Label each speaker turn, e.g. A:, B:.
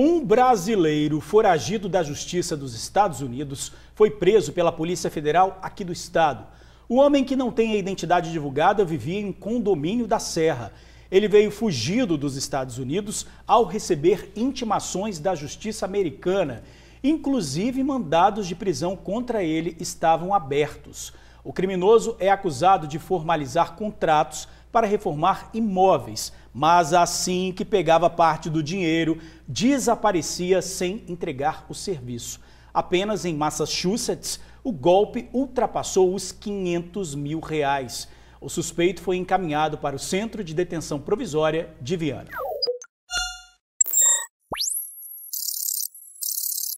A: Um brasileiro foragido da Justiça dos Estados Unidos foi preso pela Polícia Federal aqui do estado. O homem que não tem a identidade divulgada vivia em condomínio da Serra. Ele veio fugido dos Estados Unidos ao receber intimações da Justiça americana. Inclusive, mandados de prisão contra ele estavam abertos. O criminoso é acusado de formalizar contratos para reformar imóveis, mas assim que pegava parte do dinheiro, desaparecia sem entregar o serviço. Apenas em Massachusetts, o golpe ultrapassou os 500 mil reais. O suspeito foi encaminhado para o Centro de Detenção Provisória de Viana.